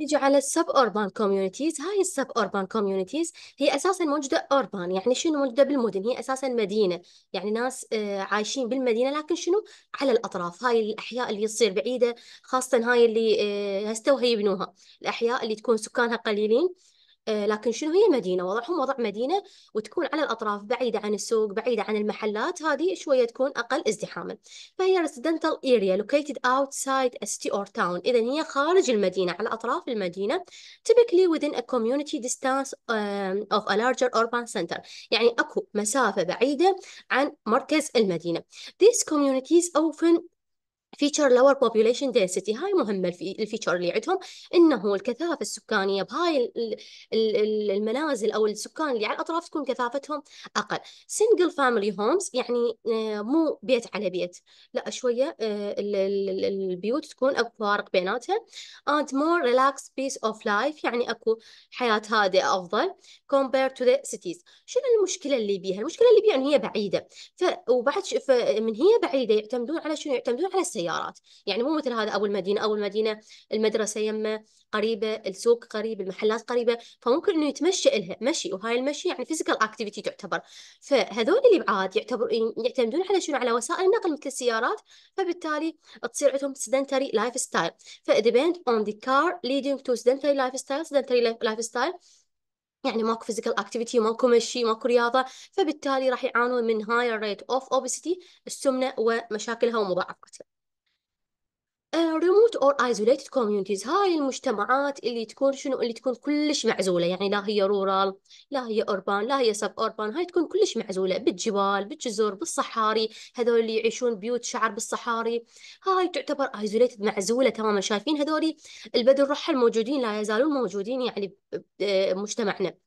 نجي على السب اوربان كوميونيتيز هاي السب اوربان كوميونيتيز هي اساسا موجوده اوربان يعني شنو موجوده بالمدن هي اساسا مدينه يعني ناس آه، عايشين بالمدينه لكن شنو على الاطراف هاي الاحياء اللي تصير بعيده خاصه هاي اللي آه، هسه يبنوها الاحياء اللي تكون سكانها قليلين آه، لكن شنو هي مدينه وضعهم وضع مدينه وتكون على الاطراف بعيده عن السوق بعيده عن المحلات هذه شويه تكون اقل ازدحاما فهي residential area located outside a city or town اذا هي خارج المدينه على اطراف المدينه typically within a community distance of a larger urban center يعني اكو مسافه بعيده عن مركز المدينه these communities often فيتشر لور بوبيوليشن density هاي مهمة الفيتشر اللي عندهم إنه الكثافة السكانية بهاي المنازل أو السكان اللي على الأطراف تكون كثافتهم أقل سنجل فاميلي هومز يعني آه، مو بيت على بيت لا شوية آه، البيوت تكون أكو فارق بيناتها and more relaxed peace of life يعني أكو حياة هادئة أفضل compared to the cities شنو المشكلة اللي بيها؟ المشكلة اللي بيها إن هي بعيدة ف... وبعد ش... فمن هي بعيدة يعتمدون على شنو؟ يعتمدون على سيارات يعني مو مثل هذا أبو المدينة أو المدينة المدرسة يمه قريبة السوق قريب المحلات قريبة فممكن إنه يتمشى إلها مشي وهاي المشي يعني فيزيكال أكتيفيتي تعتبر فهذول الإبعاد يعتبر يعتمدون على شنو على وسائل النقل مثل السيارات فبالتالي تصير عندهم sedentary لايف ستايل اون ذا on the car leading to sedentary lifestyle sedentary lifestyle يعني ماكو فيزيكال اكتيفيتي ماكو مشي ماكو رياضه فبالتالي راح يعانون من هاير ريت اوف اوبيسيتي السمنه ومشاكلها ومضاعفاتها ريموت اور ايزوليتد كوميونيتيز هاي المجتمعات اللي تكون شنو اللي تكون كلش معزوله يعني لا هي رورال لا هي اوربان لا هي سب اوربان هاي تكون كلش معزوله بالجبال بالجزر بالصحاري هذول اللي يعيشون بيوت شعر بالصحاري هاي تعتبر ايزوليتد معزوله تماما شايفين هذول البدو الرحل موجودين لا يزالون موجودين يعني بمجتمعنا آه،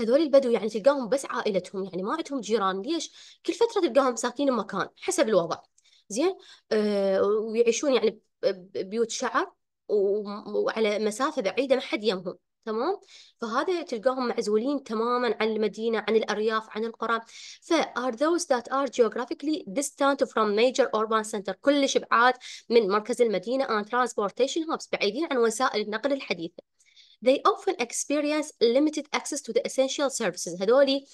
هذول البدو يعني تلقاهم بس عائلتهم يعني ما عندهم جيران ليش كل فترة تلقاهم ساكنين مكان حسب الوضع زين آه، ويعيشون يعني بيوت شعر وعلى مسافة بعيدة ما حد يمهم تمام فهذا تلقاهم معزولين تماما عن المدينة عن الأرياف عن القرى ف are those that are geographically distant from major urban center كلش بعاد من مركز المدينة and transportation hubs بعيدين عن وسائل النقل الحديثة they often experience limited access to the essential services هذولي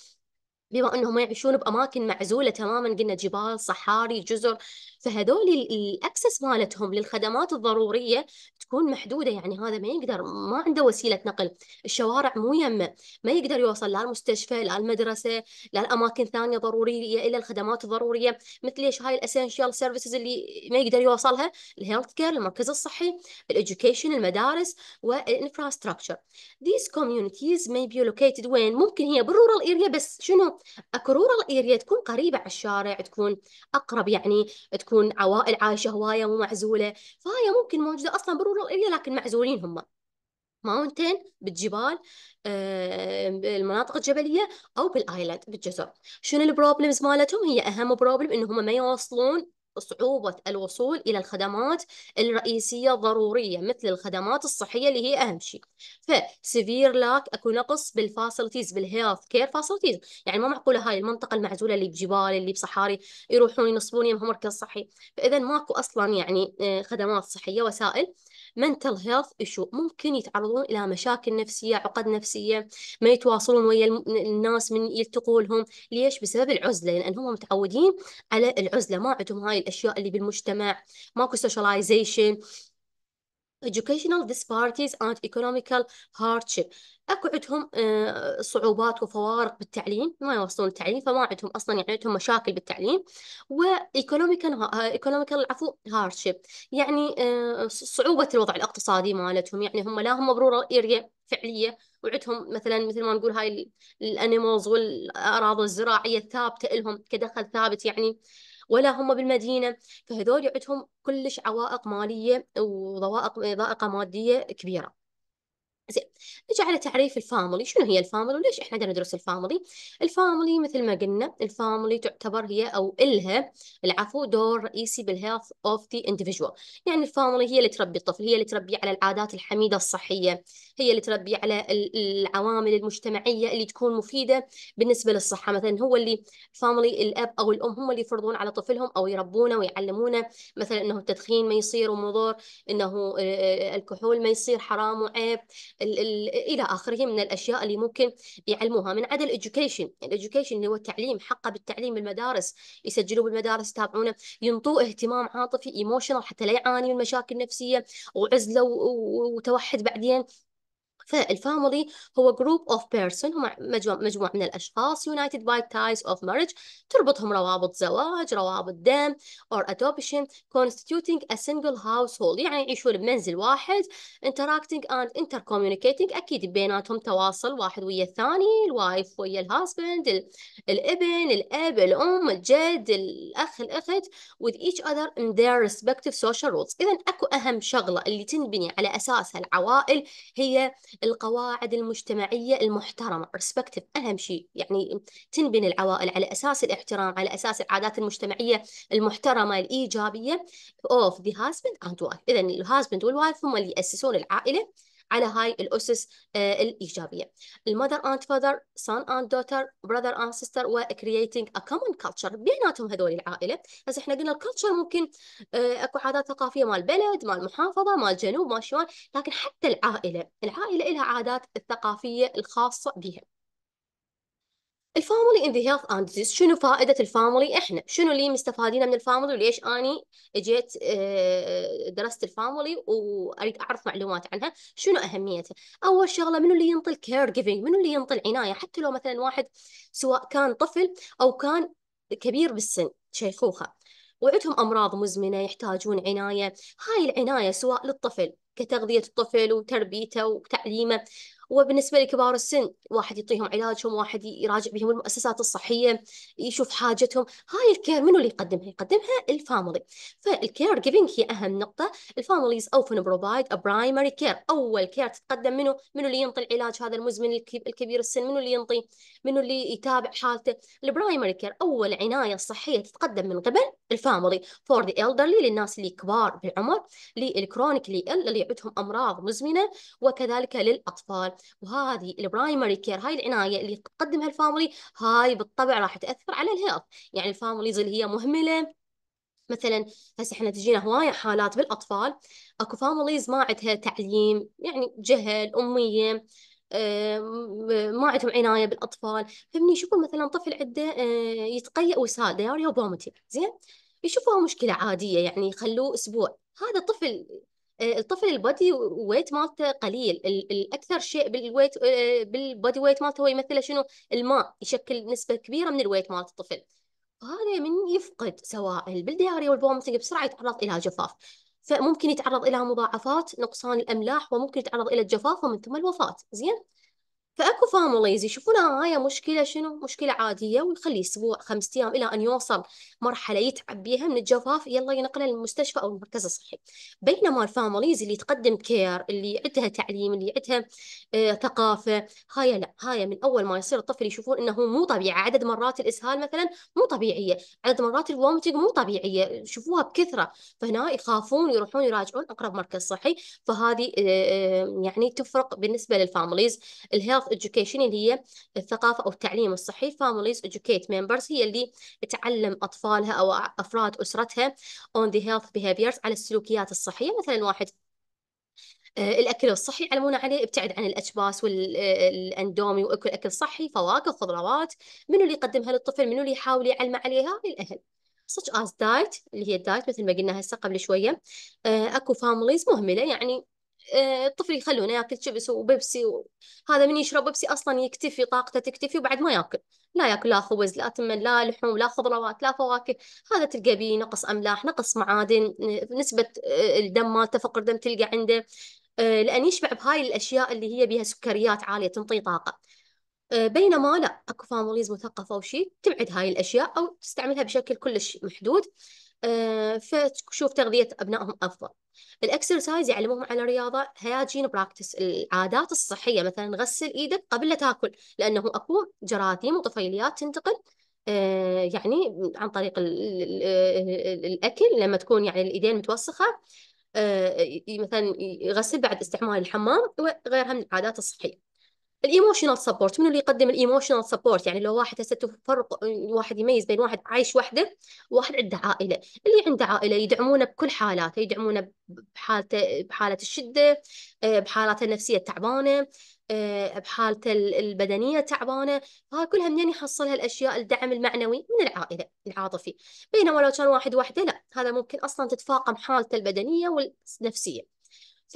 بما أنهم يعيشون بأماكن معزولة تماما قلنا جبال صحاري جزر فهذول الاكسس مالتهم للخدمات الضروريه تكون محدوده يعني هذا ما يقدر ما عنده وسيله نقل الشوارع مو يمه ما يقدر يوصل لا المستشفى لا المدرسه لا الاماكن ثانيه ضروريه الا الخدمات الضروريه مثل ايش هاي الاسينشال سيرفيسز اللي ما يقدر يوصلها الهيلث كير المركز الصحي الاديوكيشن المدارس والانفراستراكشر ذيس كوميونيتيز may بي لوكيتد وين ممكن هي بالرورال اريا بس شنو اكو رورال اريا تكون قريبه على الشارع تكون اقرب يعني تكون تكون عوائل عايشة هواية مو معزولة فهاي ممكن موجودة أصلا بالرورال إيريا لكن معزولين هم ماونتين بالجبال آه، المناطق الجبليه او بالايلاند بالجزر شنو البروبلمز مالتهم هي اهم بروبلم انهم هم ما يوصلون صعوبة الوصول إلى الخدمات الرئيسية ضرورية مثل الخدمات الصحية اللي هي أهم شيء فسيفير لاك أكو نقص بالفاسلتيز بالهيلث كير فاسلتيز، يعني ما معقولة هاي المنطقة المعزولة اللي بجبال اللي بصحاري يروحون ينصبون يمهم مركز صحي فإذا ماكو أصلا يعني آه، خدمات صحية وسائل منتل هيلث ايشو ممكن يتعرضون إلى مشاكل نفسية عقد نفسية ما يتواصلون ويا الناس من يلتقوا لهم ليش بسبب العزلة لأن هم متعودين على العزلة ما عندهم هاي الأشياء اللي بالمجتمع ماكو سوشياليزيشن educational disparities and economical hardship اكو عندهم آه، صعوبات وفوارق بالتعليم ما يوصلون التعليم فما عندهم اصلا يعني عندهم مشاكل بالتعليم وايكونوميكال ايكونوميكال عفوا هاردشيب يعني آه، صعوبه الوضع الاقتصادي مالتهم يعني هم لا هم مبروره اريا فعليه وعندهم مثلا مثل ما نقول هاي الانيمالز والاراضي الزراعيه الثابته لهم كدخل ثابت يعني ولا هم بالمدينة فهذول عندهم كلش عوائق مالية وضوائق ضائقة مادية كبيرة زين نجي على تعريف الفاميلي شنو هي الفاميلي وليش احنا ندرس الفاميلي الفاميلي مثل ما قلنا الفاميلي تعتبر هي او الها العفو دور رئيسي بالهيلث اوف ذا individual يعني الفاميلي هي اللي تربي الطفل هي اللي تربيه على العادات الحميده الصحيه هي اللي تربيه على العوامل المجتمعيه اللي تكون مفيده بالنسبه للصحه مثلا هو اللي فاملي الاب او الام هم اللي يفرضون على طفلهم او يربونه ويعلمونه مثلا انه التدخين ما يصير ومضر انه آه، آه، الكحول ما يصير حرام وعيب الـ الـ الى اخره من الاشياء اللي ممكن يعلموها من عدا الاديوكيشن الاديوكيشن اللي هو التعليم حقه بالتعليم بالمدارس يسجلوه بالمدارس يتابعونه ينطوه اهتمام عاطفي ايموشنال حتى لا يعاني من مشاكل نفسيه وعزله وتوحد بعدين فالفاميلي هو جروب اوف بيرسون هم مجموعة, من الأشخاص يونايتد باي تايز اوف مارج تربطهم روابط زواج روابط دم or adoption constituting a single household يعني يعيشون بمنزل واحد interacting and intercommunicating أكيد بيناتهم تواصل واحد ويا الثاني الوايف ويا الهاسبند الابن الأب الأم الجد الأخ الأخت with each other in their respective social roles إذا أكو أهم شغلة اللي تنبني على أساسها العوائل هي القواعد المجتمعية المحترمة ريسبكتيف أهم شيء يعني تنبني العوائل على أساس الاحترام على أساس العادات المجتمعية المحترمة الإيجابية of the husband and wife إذا الهازبند والوايف هم اللي يأسسون العائلة على هاي الأسس آه، الإيجابية المذر اند فادر سان اند دوتر براذر اند سيستر وكرييتنج ا كومن كلتشر بيناتهم هذول العائلة هسه احنا قلنا الكلتشر ممكن آه، اكو عادات ثقافية مال بلد مال محافظة مال جنوب مال شمال لكن حتى العائلة العائلة لها عادات الثقافية الخاصة بها الفاميلي ان ذا هيلث اند ديزيز شنو فائده الفاميلي احنا شنو اللي مستفادين من الفاميلي وليش اني اجيت آه، درست الفاميلي واريد اعرف معلومات عنها شنو اهميتها اول شغله منو اللي ينطي الكير جيفنج منو اللي ينطي العنايه حتى لو مثلا واحد سواء كان طفل او كان كبير بالسن شيخوخه وعندهم امراض مزمنه يحتاجون عنايه هاي العنايه سواء للطفل كتغذيه الطفل وتربيته وتعليمه وبالنسبة لكبار السن واحد يعطيهم علاجهم واحد يراجع بهم المؤسسات الصحية يشوف حاجتهم هاي الكير منو اللي يقدمها يقدمها الفاميلي فالكير جيفينج هي أهم نقطة الفاميليز أوفن بروفايد برايمري كير أول كير تتقدم منو منو اللي ينطي العلاج هذا المزمن الكبير السن منو اللي ينطي منو اللي يتابع حالته البرايمري كير أول عناية صحية تتقدم من قبل الفاميلي فور ذا elderly للناس اللي كبار بالعمر للكرونيك اللي اللي عندهم أمراض مزمنة وكذلك للأطفال وهذه البرايمري كير هاي العنايه اللي تقدمها الفاميلي هاي بالطبع راح تاثر على الهيلث يعني الفاميليز اللي هي مهمله مثلا هسه احنا تجينا هوايه حالات بالاطفال اكو فاميليز ما عندها تعليم يعني جهل اميه آه، ما عندهم عناية بالأطفال فمن يشوفون مثلا طفل عنده آه، يتقيأ وسال دياريا وبومتي زين يشوفوها مشكلة عادية يعني يخلوه أسبوع هذا طفل آه، الطفل البادي ويت مالته قليل الاكثر شيء بالويت آه، بالبادي ويت مالته هو يمثله شنو الماء يشكل نسبه كبيره من الويت مال الطفل هذا من يفقد سوائل بالدياري والبومتنج بسرعه يتعرض الى جفاف فممكن يتعرض الى مضاعفات نقصان الاملاح وممكن يتعرض الى الجفاف ومن ثم الوفاه زين فاكو فاميليز يشوفونها هاي مشكله شنو مشكله عاديه ويخلي اسبوع خمسة ايام الى ان يوصل مرحله يتعب بيها من الجفاف يلا ينقله للمستشفى او المركز الصحي بينما الفاميليز اللي تقدم كير اللي عندها تعليم اللي عندها آه ثقافه هاي لا هاي من اول ما يصير الطفل يشوفون انه مو طبيعي عدد مرات الاسهال مثلا مو طبيعيه عدد مرات الوومتنج مو طبيعيه يشوفوها بكثره فهنا يخافون يروحون يراجعون اقرب مركز صحي فهذه آه, آه، يعني تفرق بالنسبه للفاميليز الهيلث health education اللي هي الثقافة أو التعليم الصحي families educate members هي اللي تعلم أطفالها أو أفراد أسرتها on the health behaviors على السلوكيات الصحية مثلا واحد آه، الاكل الصحي علمونا عليه ابتعد عن الاجباس والاندومي آه، واكل اكل صحي فواكه خضروات منو اللي يقدمها للطفل منو اللي يحاول يعلمه عليها الاهل such as diet اللي هي الدايت مثل ما قلنا هسه قبل شويه آه، اكو families مهمله يعني آه، الطفل يخلونه ياكل شيبس وبيبسي هذا من يشرب بيبسي اصلا يكتفي طاقته تكتفي وبعد ما ياكل لا ياكل لا خبز لا تمن لا لحوم لا خضروات لا فواكه هذا تلقى به نقص املاح نقص معادن نسبه آه، الدم مالته فقر دم تلقى عنده آه، لان يشبع بهاي الاشياء اللي هي بها سكريات عاليه تنطي طاقه بينما لا اكو فاموليز مثقفه وشي تبعد هاي الاشياء او تستعملها بشكل كلش محدود فتشوف تغذيه ابنائهم افضل الاكسرسايز يعلموهم على الرياضه هياجين براكتس العادات الصحيه مثلا غسل ايدك قبل لا تاكل لانه اكو جراثيم وطفيليات تنتقل آه، يعني عن طريق الاكل لما تكون يعني الايدين متوسخه آه، مثلا يغسل بعد استعمال الحمام وغيرها من العادات الصحيه الايموشنال سبورت منو اللي يقدم الايموشنال سبورت يعني لو واحد هسه تفرق واحد يميز بين واحد عايش وحده وواحد عنده عائله اللي عنده عائله يدعمونه بكل حالاته يدعمونه بحالته بحاله الشده آه، بحالته النفسيه التعبانه آه، بحالته البدنيه تعبانه فهاي كلها منين يحصل هالاشياء الدعم المعنوي من العائله العاطفي بينما لو كان واحد وحده لا هذا ممكن اصلا تتفاقم حالته البدنيه والنفسيه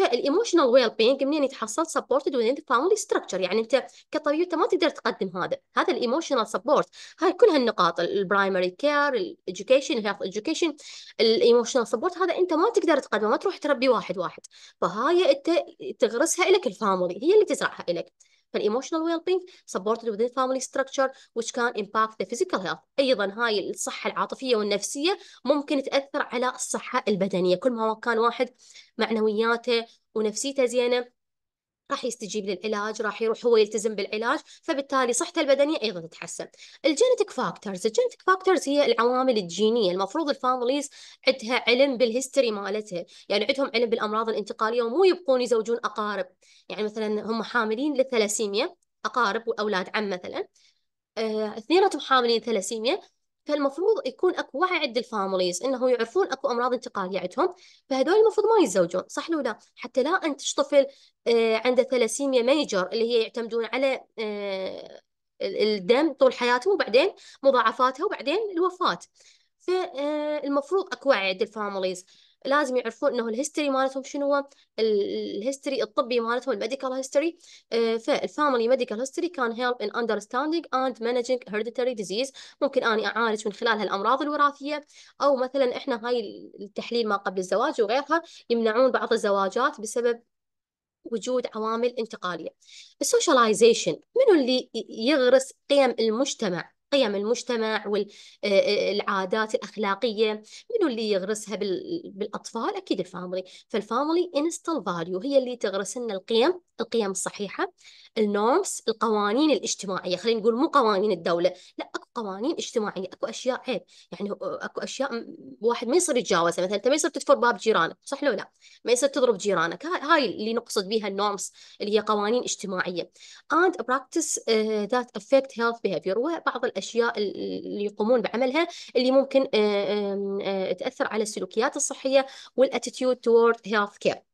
فالايموشنال ويل بينج منين يتحصل سبورتد وذين فاملي ستراكشر يعني انت كطبيب انت ما تقدر تقدم هذا هذا الايموشنال سبورت هاي كل هالنقاط البرايمري كير الادوكيشن هيلث ادوكيشن الايموشنال سبورت هذا انت ما تقدر تقدمه ما تروح تربي واحد واحد فهاي انت تغرسها لك الفاملي هي اللي تزرعها لك فالايموشنال ويل بينج سبورتد within family structure which can impact the physical health ايضا هاي الصحه العاطفيه والنفسيه ممكن تاثر على الصحه البدنيه كل ما كان واحد معنوياته ونفسيته زينه راح يستجيب للعلاج راح يروح هو يلتزم بالعلاج فبالتالي صحته البدنية أيضا تتحسن الجينيتك فاكتورز الجينيتك فاكتورز هي العوامل الجينية المفروض الفاميليز عندها علم بالهيستوري مالتها يعني عندهم علم بالأمراض الانتقالية ومو يبقون يزوجون أقارب يعني مثلا هم حاملين للثلاسيميا أقارب وأولاد عم مثلا آه، اثنيناتهم حاملين ثلاسيميا فالمفروض يكون اكو وعي عند الفاميليز انه يعرفون اكو امراض انتقاليه عندهم فهذول المفروض ما يتزوجون صح لو لا حتى لا انتش طفل آه، عنده ثلاسيميا ميجر اللي هي يعتمدون على آه، الدم طول حياته وبعدين مضاعفاتها وبعدين الوفاه فالمفروض آه، اكو وعي عند الفاميليز لازم يعرفون انه الهيستوري مالتهم شنو هو الهيستوري الطبي مالتهم الميديكال هيستوري فالفاميلي ميديكال هيستوري كان هيلب ان اندرستاندينج اند مانجينج هيرديتري ديزيز ممكن اني اعالج من خلالها الامراض الوراثيه او مثلا احنا هاي التحليل ما قبل الزواج وغيرها يمنعون بعض الزواجات بسبب وجود عوامل انتقالية السوشياليزيشن منو اللي يغرس قيم المجتمع قيم المجتمع والعادات آه، آه، الأخلاقية منو اللي يغرسها بالأطفال أكيد الفاميلي فالفاميلي انستال فاليو هي اللي تغرس لنا القيم القيم الصحيحة النورمز القوانين الاجتماعيه خلينا نقول مو قوانين الدوله لا اكو قوانين اجتماعيه اكو اشياء عيب يعني اكو اشياء واحد ما يصير يتجاوزها مثلا انت ما يصير تدفر باب جيرانك صح لو لا ما يصير تضرب جيرانك هاي اللي نقصد بها النورمز اللي هي قوانين اجتماعيه and practice آه، that affect health behavior وبعض الاشياء اللي يقومون بعملها اللي ممكن آه، آه، تاثر على السلوكيات الصحيه والاتيتيود توورد هيلث كير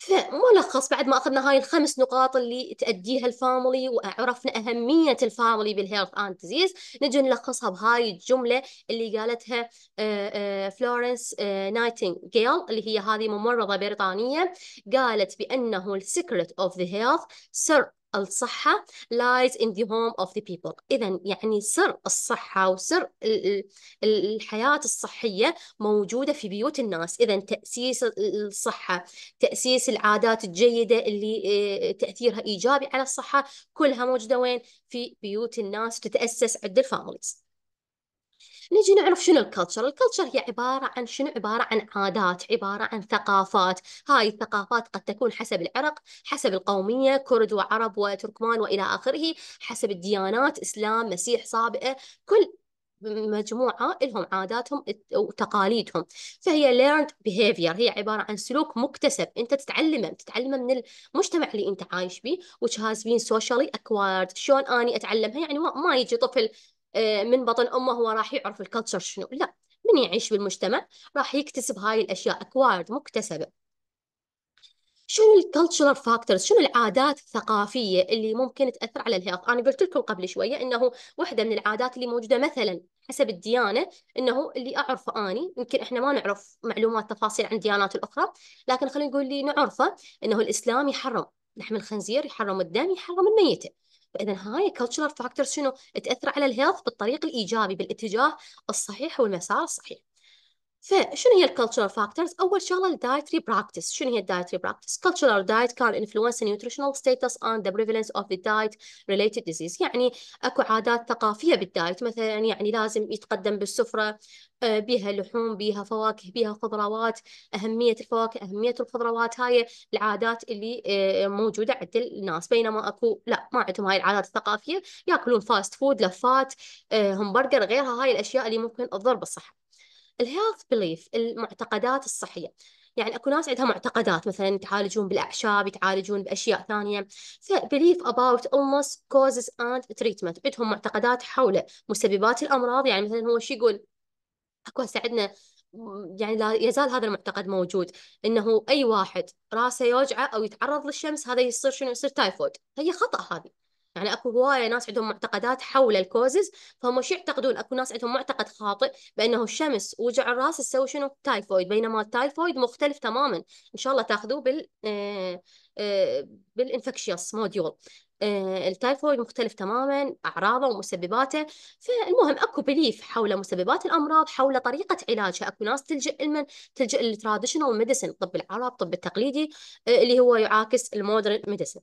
فملخص بعد ما اخذنا هاي الخمس نقاط اللي تأديها الفاميلي وعرفنا أهمية الفاميلي بالهيلث اند ديزيز نجي نلخصها بهاي الجملة اللي قالتها فلورنس آه، نايتنجيل آه، آه، اللي هي هذه ممرضة بريطانية قالت بأنه السكرت اوف ذا هيلث سر الصحة lies in the home of the people إذا يعني سر الصحة وسر الحياة الصحية موجودة في بيوت الناس إذا تأسيس الصحة تأسيس العادات الجيدة اللي آه، تأثيرها إيجابي على الصحة كلها موجودة وين في بيوت الناس تتأسس عند الفاميليز نجي نعرف شنو الكلتشر الكلتشر هي عبارة عن شنو عبارة عن عادات عبارة عن ثقافات هاي الثقافات قد تكون حسب العرق حسب القومية كرد وعرب وتركمان وإلى آخره حسب الديانات إسلام مسيح صابئة كل مجموعة لهم عاداتهم وتقاليدهم فهي learned behavior هي عبارة عن سلوك مكتسب أنت تتعلمه تتعلمه من المجتمع اللي أنت عايش به which has been socially acquired شلون أني أتعلمها يعني ما يجي طفل آه، من بطن امه هو راح يعرف الكلتشر شنو لا من يعيش بالمجتمع راح يكتسب هاي الاشياء اكوارد مكتسبه شنو الكلتشرال فاكتورز شنو العادات الثقافيه اللي ممكن تاثر على الهيلث انا قلت لكم قبل شويه انه واحده من العادات اللي موجوده مثلا حسب الديانه انه اللي اعرفه اني يمكن احنا ما نعرف معلومات تفاصيل عن الديانات الاخرى لكن خلينا نقول اللي نعرفه انه الاسلام يحرم لحم الخنزير يحرم الدم يحرم الميته فاذا هاي كلتشرال فاكتورز شنو تاثر على الهيلث بالطريق الايجابي بالاتجاه الصحيح والمسار الصحيح فشنو هي الكالتشرال فاكتورز اول شغله الدايتري براكتس شنو هي الدايتري براكتس كالتشرال دايت كان انفلونس نيوتريشنال ستيتس اند ذا بريفلنس اوف ذا دايت ريليتد ديزيز يعني اكو عادات ثقافيه بالدايت مثلا يعني لازم يتقدم بالسفره آه، بها لحوم بها فواكه بها خضروات أهمية الفواكه أهمية الخضروات هاي العادات اللي آه، موجودة عند الناس بينما أكو لا ما عندهم هاي العادات الثقافية يأكلون فاست فود لفات آه، همبرجر غيرها هاي الأشياء اللي ممكن تضر بالصحة الهيلث بليف المعتقدات الصحية يعني اكو ناس عندها معتقدات مثلا يتعالجون بالاعشاب يتعالجون باشياء ثانيه فبليف اباوت illness كوزز اند تريتمنت عندهم معتقدات حول مسببات الامراض يعني مثلا هو شو يقول اكو ساعدنا يعني لا يزال هذا المعتقد موجود انه اي واحد راسه يوجعه او يتعرض للشمس هذا يصير شنو يصير تايفود هي خطا هذه يعني اكو هوايه ناس عندهم معتقدات حول الكوزز فهم شو يعتقدون اكو ناس عندهم معتقد خاطئ بانه الشمس وجع الراس تسوي شنو تايفويد بينما التايفويد مختلف تماما ان شاء الله تاخذوه بال آه، آه، بالانفكشيوس آه، موديول التايفويد مختلف تماما اعراضه ومسبباته فالمهم اكو بليف حول مسببات الامراض حول طريقه علاجها اكو ناس تلجا لمن تلجا للتراديشنال ميديسن طب العرب طب التقليدي اللي هو يعاكس المودرن ميديسن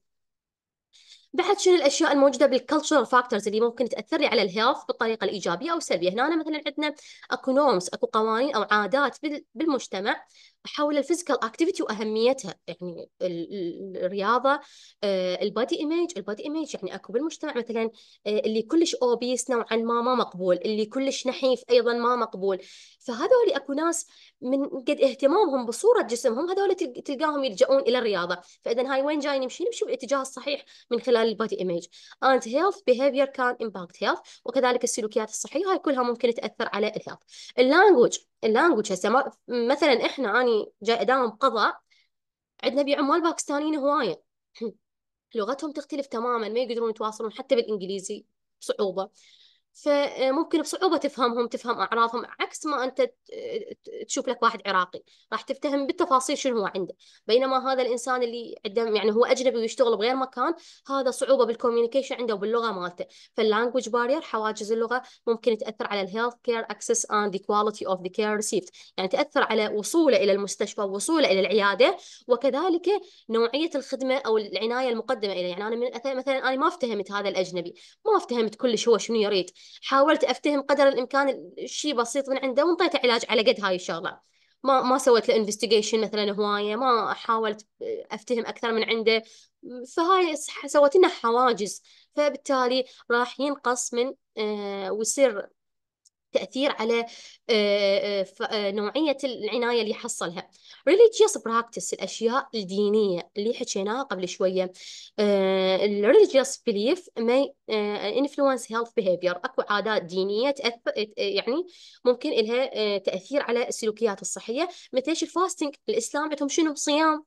بحث شنو الاشياء الموجوده بالكلتشرال فاكتورز اللي ممكن تاثر على الهيلث بالطريقه الايجابيه او السلبيه هنا مثلا عندنا اكو نورمز اكو قوانين او عادات بالمجتمع حول الفيزيكال اكتيفيتي واهميتها يعني الرياضه البادي ايمج البادي ايمج يعني اكو بالمجتمع مثلا آه، اللي كلش اوبيس نوعا ما ما مقبول اللي كلش نحيف ايضا ما مقبول فهذول اكو ناس من قد اهتمامهم بصوره جسمهم هذول تلقاهم يلجؤون الى الرياضه فاذا هاي وين جاي نمشي نمشي بالاتجاه الصحيح من خلال البادي ايمج انت هيلث بيهيفير كان امباكت هيلث وكذلك السلوكيات الصحيه هاي كلها ممكن تاثر على الهيلث اللانجوج اللانجوج هسه مثلا احنا اني باكستاني جاي داوم قضاء عندنا بعمال باكستانيين هواية لغتهم تختلف تماما ما يقدرون يتواصلون حتى بالإنجليزي بصعوبة فممكن بصعوبة تفهمهم تفهم أعراضهم عكس ما أنت تشوف لك واحد عراقي راح تفتهم بالتفاصيل شنو هو عنده بينما هذا الإنسان اللي عنده يعني هو أجنبي ويشتغل بغير مكان هذا صعوبة بالكوميونيكيشن عنده وباللغة مالته فاللانجوج بارير حواجز اللغة ممكن تأثر على الهيلث كير أكسس أند كواليتي أوف ذا كير care يعني تأثر على وصوله إلى المستشفى وصوله إلى العيادة وكذلك نوعية الخدمة أو العناية المقدمة إليه يعني أنا من مثلا أنا ما افتهمت هذا الأجنبي ما افتهمت كلش هو شنو يريد حاولت افتهم قدر الامكان شيء بسيط من عنده وانطيته علاج على قد هاي الشغله ما ما سويت له انفستيجيشن مثلا هوايه ما حاولت افتهم اكثر من عنده فهاي سوت لنا حواجز فبالتالي راح ينقص من آه، ويصير تأثير على آه، آه، آه، نوعية العناية اللي حصلها religious practice الأشياء الدينية اللي حكيناها قبل شوية religious belief may influence health behavior أكو عادات دينية تأثر يعني ممكن لها تأثير على السلوكيات الصحية مثل ايش الفاستنج الإسلام عندهم شنو صيام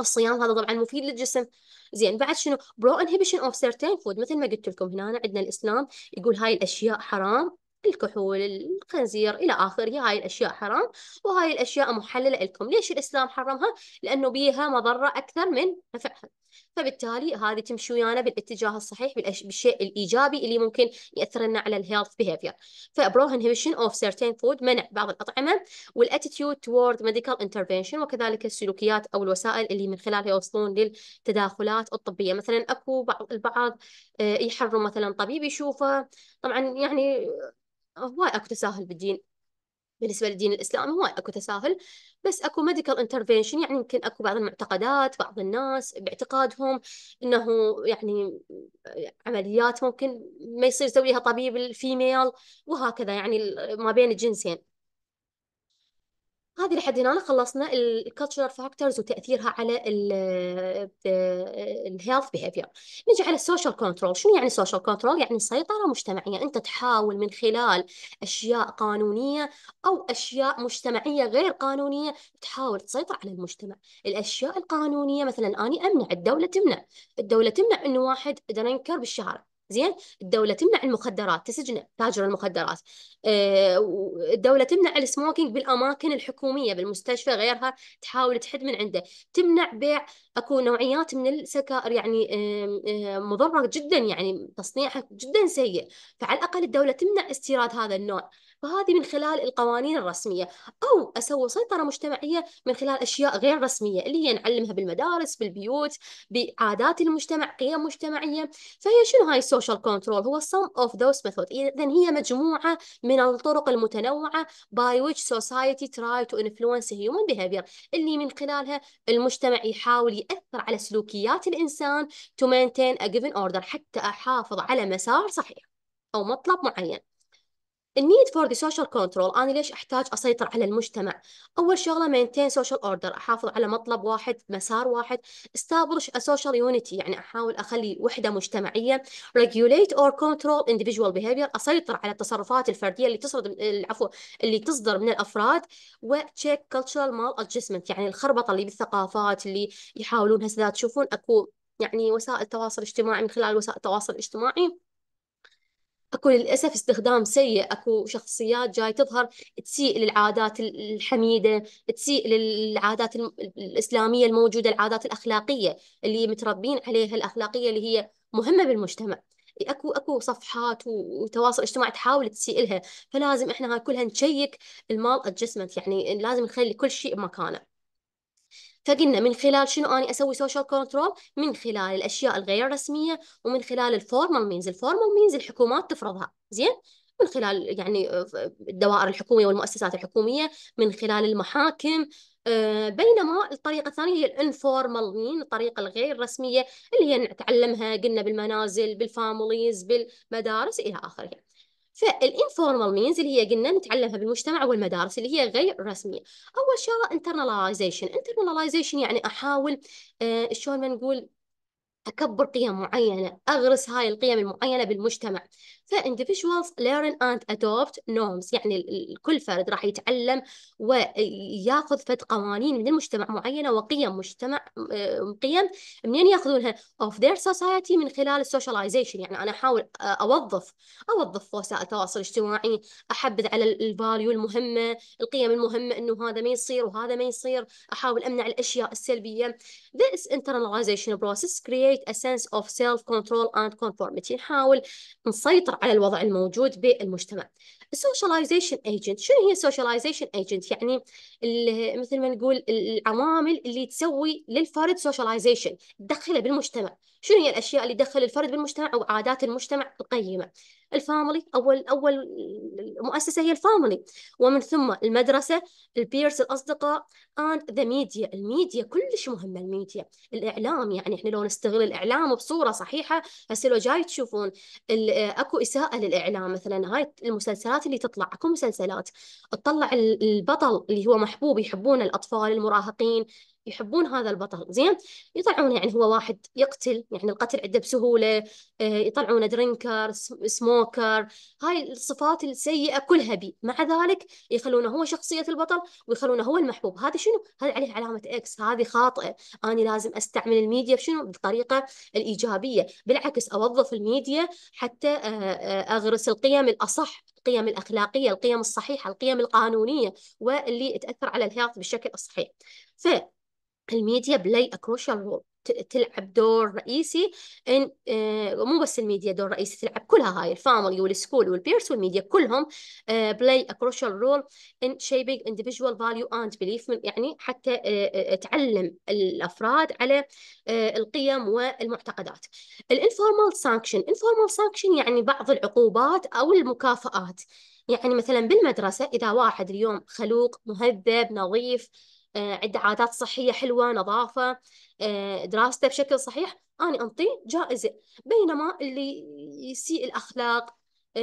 الصيام هذا طبعا مفيد للجسم زين بعد شنو برو انهبيشن اوف سيرتين فود مثل ما قلت لكم هنا عندنا الاسلام يقول هاي الاشياء حرام الكحول الخنزير إلى آخره هاي الأشياء حرام وهاي الأشياء محللة لكم ليش الإسلام حرمها؟ لأنه بيها مضرة أكثر من نفعها فبالتالي هذه تمشي ويانا بالاتجاه الصحيح بالشيء الايجابي اللي ممكن ياثر لنا على الهيلث بيهيفير فبروهنهيشن اوف سيرتين فود منع بعض الاطعمه والاتيتيود توورد ميديكال انترفنشن وكذلك السلوكيات او الوسائل اللي من خلالها يوصلون للتداخلات الطبيه مثلا اكو بعض البعض آه، يحرم مثلا طبيب يشوفه طبعا يعني هواي اكو تساهل بالدين بالنسبه للدين الاسلامي هواي اكو تساهل بس اكو ميديكال انترفينشن يعني يمكن اكو بعض المعتقدات بعض الناس باعتقادهم انه يعني عمليات ممكن ما يصير يسويها طبيب الفيميل وهكذا يعني ما بين الجنسين هذه لحد هنا خلصنا الكالتشرال فاكتورز وتاثيرها على الهيلث آه، آه، بيهيفير نجي على السوشيال كنترول شنو يعني سوشيال كنترول يعني سيطره مجتمعيه انت تحاول من خلال اشياء قانونيه او اشياء مجتمعيه غير قانونيه تحاول تسيطر على المجتمع الاشياء القانونيه مثلا اني امنع الدوله تمنع الدوله تمنع انه واحد درينكر ينكر زين الدولة تمنع المخدرات تسجن تاجر المخدرات آه، الدولة تمنع السموكينج بالأماكن الحكومية بالمستشفى غيرها تحاول تحد من عنده تمنع بيع أكو نوعيات من السكائر يعني مضرة جدا يعني تصنيعها جدا سيء فعلى الأقل الدولة تمنع استيراد هذا النوع فهذه من خلال القوانين الرسمية أو أسوي سيطرة مجتمعية من خلال أشياء غير رسمية اللي هي نعلمها بالمدارس بالبيوت بعادات المجتمع قيم مجتمعية فهي شنو هاي السوشيال كنترول هو sum of those methods إذا هي مجموعة من الطرق المتنوعة by which society try to influence human behavior اللي من خلالها المجتمع يحاول يأثر على سلوكيات الإنسان to maintain a given order حتى أحافظ على مسار صحيح أو مطلب معين النيد فور ذا سوشيال كنترول أنا ليش أحتاج أسيطر على المجتمع أول شغلة مينتين سوشيال أوردر أحافظ على مطلب واحد مسار واحد استابلش ا سوشيال يونيتي يعني أحاول أخلي وحدة مجتمعية ريجوليت اور كنترول انديفيديوال بيهافير أسيطر على التصرفات الفردية اللي تصدر العفو اللي تصدر من الأفراد وتشيك كلتشرال مال ادجستمنت يعني الخربطة اللي بالثقافات اللي يحاولون هسه تشوفون أكو يعني وسائل تواصل اجتماعي من خلال وسائل التواصل الاجتماعي اكو للاسف استخدام سيء اكو شخصيات جاي تظهر تسيء للعادات الحميده تسيء للعادات الاسلاميه الموجوده العادات الاخلاقيه اللي متربين عليها الاخلاقيه اللي هي مهمه بالمجتمع اكو اكو صفحات وتواصل اجتماعي تحاول تسيء لها فلازم احنا هاي كلها نشيك المال ادجستمنت يعني لازم نخلي كل شيء بمكانه فقلنا من خلال شنو أنا أسوي سوشيال كنترول من خلال الأشياء الغير رسمية ومن خلال الفورمال مينز الفورمال مينز الحكومات تفرضها زين من خلال يعني آه، الدوائر الحكومية والمؤسسات الحكومية من خلال المحاكم آه، بينما الطريقة الثانية هي الانفورمال مين الطريقة الغير رسمية اللي هي نتعلمها قلنا بالمنازل بالفاميليز بالمدارس إلى آخره فالانفورمال مينز اللي هي قلنا نتعلمها بالمجتمع والمدارس اللي هي غير رسميه اول شغله internalization internalization يعني احاول آه، شلون ما نقول أكبر قيم معينة أغرس هاي القيم المعينة بالمجتمع فإنديفيشوالز learn and adopt norms يعني كل فرد راح يتعلم وياخذ فد قوانين من المجتمع معينة وقيم مجتمع آه، قيم منين ياخذونها of their society من خلال السوشياليزيشن يعني أنا أحاول آه، أوظف أوظف وسائل التواصل الاجتماعي أحبذ على الفاليو المهمة القيم المهمة إنه هذا ما يصير وهذا ما يصير أحاول أمنع الأشياء السلبية this internalization process creates create a sense of self-control and conformity نحاول نسيطر على الوضع الموجود بالمجتمع السوشياليزيشن ايجنت شنو هي السوشياليزيشن ايجنت يعني مثل ما نقول العوامل اللي تسوي للفرد سوشياليزيشن تدخله بالمجتمع شنو هي الاشياء اللي تدخل الفرد بالمجتمع او عادات المجتمع القيمه الفاميلي اول اول مؤسسه هي الفاميلي ومن ثم المدرسه البيرس الاصدقاء اند ذا ميديا الميديا كلش مهمه الميديا الاعلام يعني احنا لو نستغل الاعلام بصوره صحيحه هسه لو جاي تشوفون اكو اساءه للاعلام مثلا هاي المسلسلات المسلسلات اللي تطلع اكو مسلسلات تطلع البطل اللي هو محبوب يحبون الاطفال المراهقين يحبون هذا البطل زين يطلعونه يعني هو واحد يقتل يعني القتل عنده بسهولة آه، يطلعونه درينكر سموكر هاي الصفات السيئة كلها بي مع ذلك يخلونه هو شخصية البطل ويخلونه هو المحبوب هذا شنو؟ هذا عليه علامة اكس هذه خاطئة أنا لازم أستعمل الميديا بشنو؟ بالطريقة الإيجابية بالعكس أوظف الميديا حتى آه، آه، أغرس القيم الأصح القيم الأخلاقية القيم الصحيحة القيم القانونية واللي تأثر على الهيلث بالشكل الصحيح ف الميديا بلاي ا كروشال رول تلعب دور رئيسي ان آه، مو بس الميديا دور رئيسي تلعب كلها هاي الفاميلي والسكول والبيرس والميديا كلهم آه، بلاي ا كروشال رول ان شيبينج individual فاليو اند بليف يعني حتى آه، تعلم الافراد على القيم والمعتقدات الانفورمال سانكشن انفورمال سانكشن يعني بعض العقوبات او المكافآت يعني مثلا بالمدرسة إذا واحد اليوم خلوق مهذب نظيف آه، عنده عادات صحية حلوة نظافة آه، دراسته بشكل صحيح أنا أنطيه جائزة بينما اللي يسيء الأخلاق آه،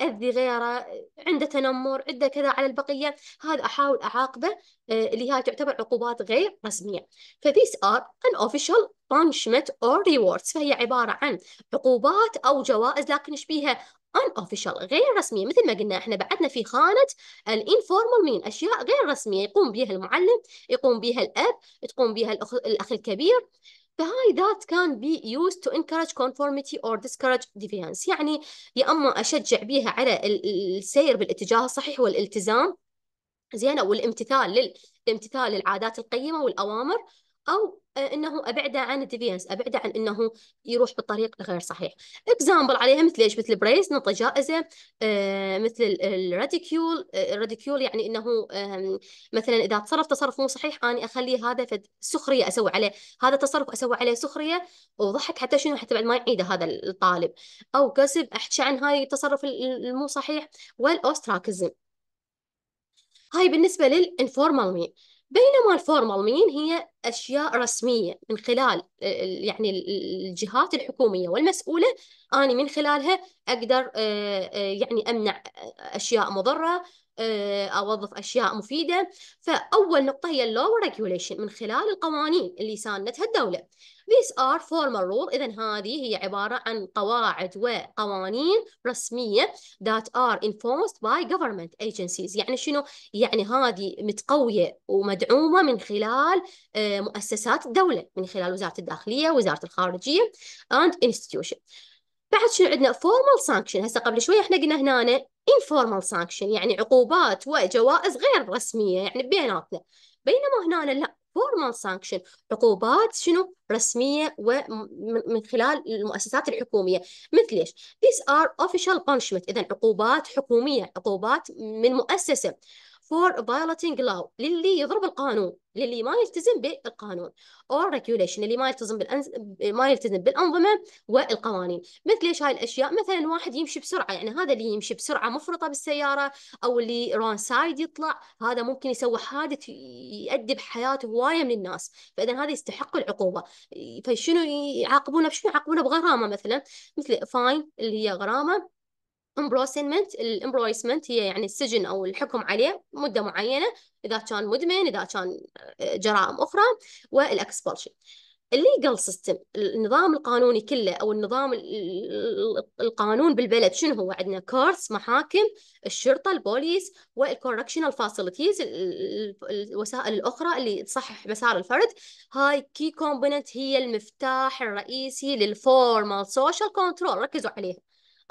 يأذي غيره عنده تنمر عنده كذا على البقية هذا أحاول أعاقبه آه، اللي هي تعتبر عقوبات غير رسمية فthese are unofficial punishment or rewards فهي عبارة عن عقوبات أو جوائز لكن إيش بيها unofficial غير رسمية مثل ما قلنا احنا بعدنا في خانة الانفورمال مين أشياء غير رسمية يقوم بها المعلم يقوم بها الأب تقوم بها الأخ الكبير فهاي ذات كان بي يوز تو انكرج كونفورميتي اور ديسكرج ديفيانس يعني يا أما أشجع بيها على السير بالاتجاه الصحيح والالتزام زين أو الامتثال للامتثال للعادات القيمة والأوامر او انه ابعده عن الديفيانس ابعده عن انه يروح بالطريق غير صحيح اكزامبل عليها مثل ايش مثل بريس نعطي جائزه آه، مثل الراديكيول الراديكيول آه، يعني انه مثلا اذا تصرف تصرف مو صحيح اني اخلي هذا في سخريه اسوي عليه هذا تصرف اسوي عليه سخريه وضحك حتى شنو حتى بعد ما يعيده هذا الطالب او كسب احكي عن هاي التصرف المو صحيح والاوستراكزم هاي بالنسبه للانفورمال مين بينما الفورمال هي أشياء رسمية من خلال آه، يعني الجهات الحكومية والمسؤولة اني من خلالها أقدر آه، آه، يعني أمنع أشياء مضرة آه، أوظف أشياء مفيدة فأول نقطة هي اللو ريجوليشن من خلال القوانين اللي ساندتها الدولة These are formal rules إذا هذه هي عبارة عن قواعد وقوانين رسمية that are enforced by government agencies يعني شنو؟ يعني هذه متقوية ومدعومة من خلال آه، مؤسسات الدولة من خلال وزارة الداخلية وزارة الخارجية and institution بعد شنو عندنا formal sanction هسه قبل شوي احنا قلنا هنا informal sanction يعني عقوبات وجوائز غير رسمية يعني بيناتنا بينما هنا لا formal sanction عقوبات شنو رسمية ومن خلال المؤسسات الحكومية مثل ايش these are official punishment إذا عقوبات حكومية عقوبات من مؤسسة for violating law للي يضرب القانون للي ما يلتزم بالقانون or regulation اللي ما يلتزم بالأنز... ما يلتزم بالأنظمة والقوانين مثل ايش هاي الأشياء مثلا واحد يمشي بسرعة يعني هذا اللي يمشي بسرعة مفرطة بالسيارة أو اللي رون سايد يطلع هذا ممكن يسوي حادث يؤدي بحياة هواية من الناس فإذا هذا يستحق العقوبة فشنو يعاقبونه بشنو يعاقبونه بغرامة مثلا مثل فاين اللي هي غرامة امبروسمنت الامبرويسمنت هي يعني السجن او الحكم عليه مده معينه اذا كان مدمن اذا كان آه، جرائم اخرى والاكسبولشن الليجل سيستم النظام القانوني كله او النظام القانون بالبلد شنو هو عندنا كورس محاكم الشرطه البوليس والكوركشنال فاسيلتيز الوسائل الاخرى اللي تصحح مسار الفرد هاي كي كومبوننت هي المفتاح الرئيسي للفورمال سوشيال كنترول ركزوا عليها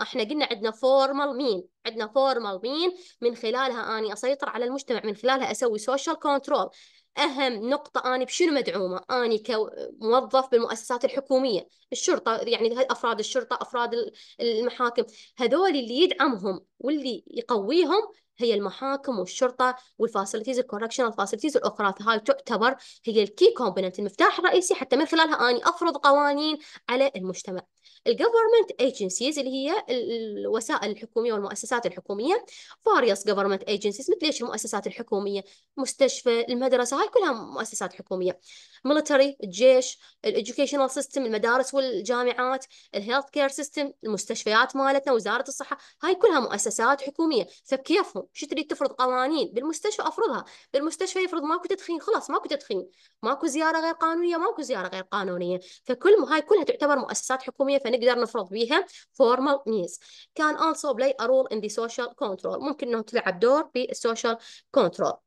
احنا قلنا عندنا فورمال مين عندنا فورمال مين من خلالها اني اسيطر على المجتمع من خلالها اسوي سوشيال كنترول اهم نقطه اني بشنو مدعومه اني كموظف بالمؤسسات الحكوميه الشرطه يعني افراد الشرطه افراد المحاكم هذول اللي يدعمهم واللي يقويهم هي المحاكم والشرطه والفاسيلتيز الكوركشنال فاسيلتيز الاخرى فهاي تعتبر هي الكي كومبوننت المفتاح الرئيسي حتى من خلالها اني افرض قوانين على المجتمع الجفرمنت ايجنسيز اللي هي الوسائل الحكوميه والمؤسسات الحكوميه فاريوس جفرمنت ايجنسيز مثل ايش المؤسسات الحكوميه مستشفى المدرسه هاي كلها مؤسسات حكوميه ميلتري الجيش الاديوكيشنال سيستم المدارس والجامعات الهيلث كير سيستم المستشفيات مالتنا وزاره الصحه هاي كلها مؤسسات حكوميه فبكيفهم شو تريد تفرض قوانين بالمستشفى افرضها بالمستشفى يفرض ماكو تدخين خلاص ماكو تدخين ماكو زياره غير قانونيه ماكو زياره غير قانونيه فكل هاي كلها تعتبر مؤسسات حكوميه فن نقدر نفرض بيها formal means can also play a role in the social control ممكن انه تلعب دور في بالسوشيال control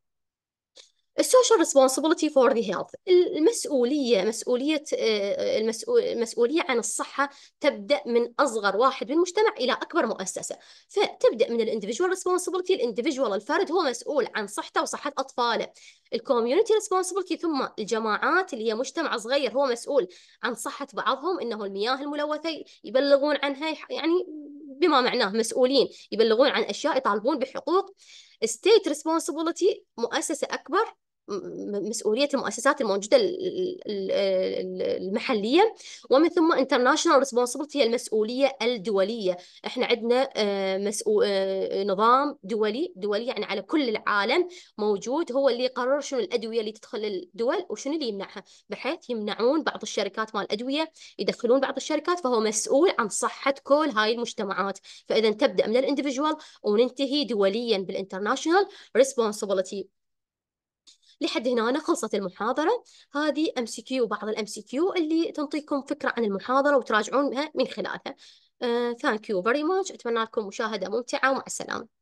السوشيال ريسبونسبيلتي فور ذا هيلث المسؤوليه مسؤوليه آه، آه، المسؤوليه عن الصحه تبدا من اصغر واحد بالمجتمع الى اكبر مؤسسه فتبدا من الاندفجوال ريسبونسبيلتي الاندفجوال الفرد هو مسؤول عن صحته وصحه اطفاله الكوميونتي ريسبونسبيلتي ثم الجماعات اللي هي مجتمع صغير هو مسؤول عن صحه بعضهم انه المياه الملوثه يبلغون عنها يعني بما معناه مسؤولين يبلغون عن اشياء يطالبون بحقوق state responsibility مؤسسه اكبر مسؤوليه المؤسسات الموجوده المحليه ومن ثم انترناشونال ريسبونسبيلتي هي المسؤوليه الدوليه احنا عندنا آه، مسؤول آه، نظام دولي دولي يعني على كل العالم موجود هو اللي يقرر شنو الادويه اللي تدخل الدول وشنو اللي يمنعها بحيث يمنعون بعض الشركات مال الادويه يدخلون بعض الشركات فهو مسؤول عن صحه كل هاي المجتمعات فاذا تبدا من الاندفجوال وننتهي دوليا بالانترناشونال ريسبونسبيلتي لحد هنا أنا خلصت المحاضرة هذه ام سي كيو بعض الام سي كيو اللي تنطيكم فكرة عن المحاضرة وتراجعونها من خلالها ثانك يو فيري ماتش أتمنى لكم مشاهدة ممتعة ومع السلامة